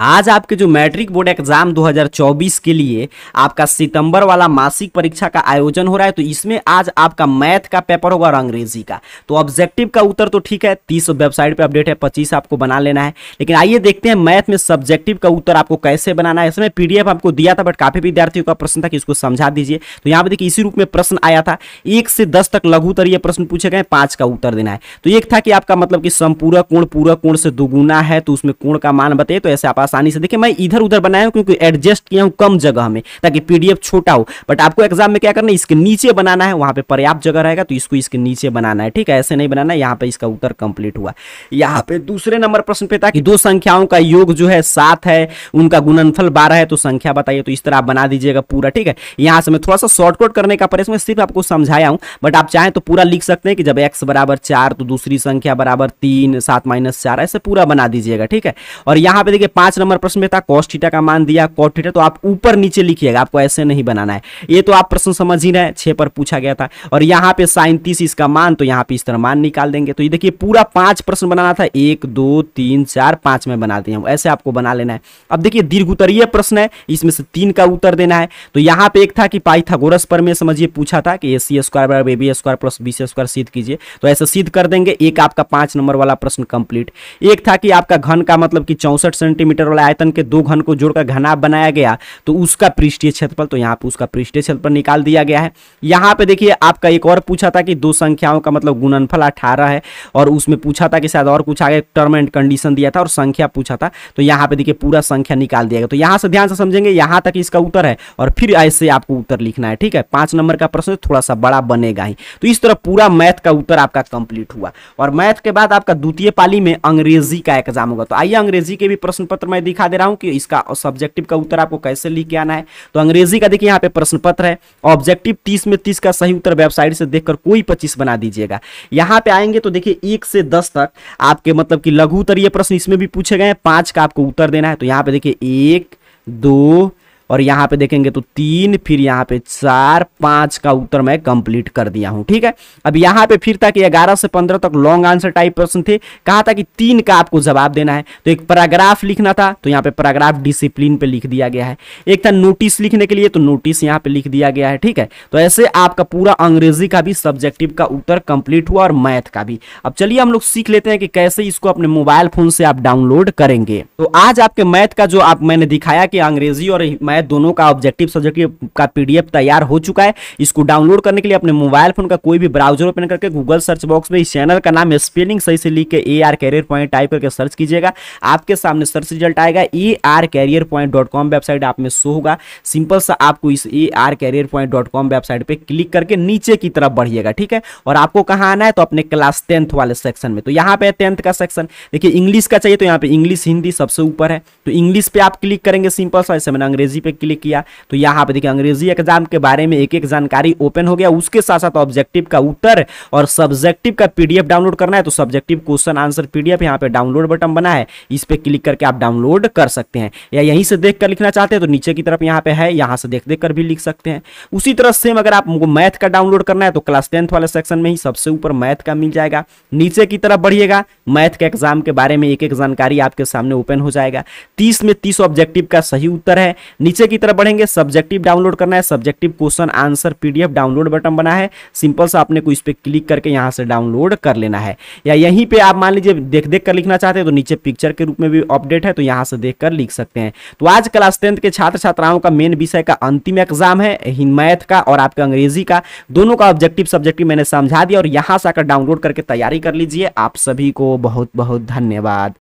आज आपके जो मैट्रिक बोर्ड एग्जाम 2024 के लिए आपका सितंबर वाला मासिक परीक्षा का आयोजन हो रहा है तो इसमें आज आपका मैथ का पेपर होगा और अंग्रेजी का तो ऑब्जेक्टिव का उत्तर तो ठीक है 30 वेबसाइट पे अपडेट है 25 आपको बना लेना है लेकिन आइए देखते हैं मैथ में सब्जेक्टिव का उत्तर आपको कैसे बनाना है इसमें पीडीएफ आपको दिया था बट काफी विद्यार्थियों का प्रश्न था कि इसको समझा दीजिए तो यहाँ पर देखिए इसी रूप में प्रश्न आया था एक से दस तक यह प्रश्न पूछे गए पांच का उत्तर देना है तो एक था कि आपका मतलब कि समपूरक कोण पूरा कोण से दुगुना है तो उसमें कोण का मान बताइए तो ऐसे आप आप आसानी से देखिए मैं इधर उधर बनाया हूँ क्योंकि एडजस्ट किया हूँ कम जगह में ताकि पीडीएफ छोटा हो बट आपको एग्जाम में क्या करना है इसके नीचे बनाना है वहाँ पे पर्याप्त जगह रहेगा तो इसको इसके नीचे बनाना है ठीक है ऐसे नहीं बनाना है यहाँ पे इसका उत्तर कंप्लीट हुआ यहाँ पे दूसरे नंबर प्रश्न पे था कि दो संख्याओं का योग जो है सात है उनका गुणनफल बारह है तो संख्या बताइए तो इस तरह आप बना दीजिएगा पूरा ठीक है यहाँ से मैं थोड़ा सा शॉर्टकट करने का प्रयास में सिर्फ आपको समझाया हूँ बट आप चाहें तो पूरा लिख सकते हैं कि जब एक्स बराबर चार तो दूसरी संख्या बराबर तीन सात माइनस ऐसे पूरा बना दीजिएगा ठीक है और यहाँ पे देखिए पांच पांच नंबर प्रश्न में था कॉस्टिटा का मान दिया कॉस्टिटा तो आप ऊपर नीचे लिखिएगा आपको ऐसे नहीं बनाना है ये तो आप प्रश्न समझ ही रहे छह पर पूछा गया था और यहाँ पे साइन तीस इसका मान तो यहाँ पे इस तरह मान निकाल देंगे तो ये देखिए पूरा पांच प्रश्न बनाना था एक दो तीन चार पांच में बना दिया ऐसे आपको बना लेना है अब देखिए दीर्घ उत्तरीय प्रश्न है इसमें से तीन का उत्तर देना है तो यहाँ पे एक था कि पाइथागोरस पर में समझिए पूछा था कि ए सी स्क्वायर बराबर A B square plus B C square सिद्ध कीजिए तो ऐसे सिद्ध कर देंगे एक आपका पांच नंबर वाला प्रश्न कंप्लीट एक था कि आपका घन का मतलब कि चौसठ सेंटीमीटर सेंटीमीटर वाले आयतन के दो घन को जोड़कर घनाभ बनाया गया तो उसका पृष्ठीय क्षेत्रफल तो यहाँ पे उसका पृष्ठीय क्षेत्रफल निकाल दिया गया है यहाँ पे देखिए आपका एक और पूछा था कि दो संख्याओं का मतलब गुणनफल अठारह है और उसमें पूछा था कि शायद और कुछ आगे टर्म एंड कंडीशन दिया था और संख्या पूछा था तो यहाँ पे देखिए पूरा संख्या निकाल दिया गया तो यहाँ से ध्यान से समझेंगे यहाँ तक इसका उत्तर है और फिर ऐसे आपको उत्तर लिखना है ठीक है पांच नंबर का प्रश्न थोड़ा सा बड़ा बनेगा ही तो इस तरह पूरा मैथ का उत्तर आपका कंप्लीट हुआ और मैथ के बाद आपका द्वितीय पाली में अंग्रेजी का एग्जाम होगा तो आइए अंग्रेजी के भी प्रश्न पत्र पत्र मैं दिखा दे रहा हूँ कि इसका सब्जेक्टिव का उत्तर आपको कैसे लिख के आना है तो अंग्रेजी का देखिए यहाँ पे प्रश्न पत्र है ऑब्जेक्टिव तीस में तीस का सही उत्तर वेबसाइट से देखकर कोई पच्चीस बना दीजिएगा यहाँ पे आएंगे तो देखिए एक से दस तक आपके मतलब कि लघु उत्तरीय प्रश्न इसमें भी पूछे गए हैं पांच का आपको उत्तर देना है तो यहाँ पे देखिए एक दो और यहाँ पे देखेंगे तो तीन फिर यहाँ पे चार पाँच का उत्तर मैं कंप्लीट कर दिया हूँ ठीक है अब यहाँ पे फिर था कि ग्यारह से पंद्रह तक लॉन्ग आंसर टाइप प्रश्न थे कहा था कि तीन का आपको जवाब देना है तो एक पैराग्राफ लिखना था तो यहाँ पे पैराग्राफ डिसिप्लिन पे लिख दिया गया है एक था नोटिस लिखने के लिए तो नोटिस यहाँ पे लिख दिया गया है ठीक है तो ऐसे आपका पूरा अंग्रेजी का भी सब्जेक्टिव का उत्तर कंप्लीट हुआ और मैथ का भी अब चलिए हम लोग सीख लेते हैं कि कैसे इसको अपने मोबाइल फोन से आप डाउनलोड करेंगे तो आज आपके मैथ का जो आप मैंने दिखाया कि अंग्रेजी और मैथ है दोनों का ऑब्जेक्टिव सब्जेक्ट का पीडीएफ तैयार हो चुका है इसको डाउनलोड करने के लिए अपने मोबाइल फोन का कोई भी ब्राउजर ओपन करके गूगल सर्च बॉक्स में इस चैनल का नाम स्पेलिंग सही से लिख के A R career point type करके सर्च कीजिएगा आपके सामने सर्च रिजल्ट आएगा A R career point dot com website आप में शो होगा सिंपल सा आपको इस A R career point dot com website पर क्लिक करके नीचे की तरफ बढ़िएगा ठीक है और आपको कहाँ आना है तो अपने क्लास टेंथ वाले सेक्शन में तो यहाँ पे टेंथ का सेक्शन देखिए इंग्लिश का चाहिए तो यहाँ पे इंग्लिश हिंदी सबसे ऊपर है तो इंग्लिश पे आप क्लिक करेंगे सिंपल सा ऐसे मैंने अंग्रेजी पे क्लिक किया तो यहाँ पे देखिए अंग्रेजी एग्जाम के बारे में एक एक जानकारी ओपन हो गया उसके साथ साथ ऑब्जेक्टिव का उत्तर और सब्जेक्टिव का पीडीएफ डाउनलोड करना है तो सब्जेक्टिव क्वेश्चन आंसर पीडीएफ यहाँ पे डाउनलोड बटन बना है इस पर क्लिक करके आप डाउनलोड कर सकते हैं या यहीं से देख लिखना चाहते हैं तो नीचे की तरफ यहाँ पे है यहाँ से देख देख भी लिख सकते हैं उसी तरह सेम अगर आप मैथ का डाउनलोड करना है तो क्लास टेंथ वाले सेक्शन में ही सबसे ऊपर मैथ का मिल जाएगा नीचे की तरफ बढ़िएगा मैथ के एग्जाम के बारे में एक एक जानकारी आपके सामने ओपन हो जाएगा तीस में तीस ऑब्जेक्टिव का सही उत्तर है नीचे नीचे की तरफ बढ़ेंगे सब्जेक्टिव डाउनलोड करना है subjective question answer PDF download button बना है सिंपल सा आपने को इस पर क्लिक करके यहाँ से डाउनलोड कर लेना है या यहीं पे आप मान लीजिए देख देख कर लिखना चाहते हैं तो नीचे पिक्चर के रूप में भी अपडेट है तो यहाँ से देख कर लिख सकते हैं तो आज क्लास टेंथ के छात्र छात्राओं का मेन विषय का अंतिम एग्जाम है मैथ का और आपका अंग्रेजी का दोनों का ऑब्जेक्टिव सब्जेक्टिव मैंने समझा दिया और यहाँ से आकर डाउनलोड करके तैयारी कर लीजिए आप सभी को बहुत बहुत धन्यवाद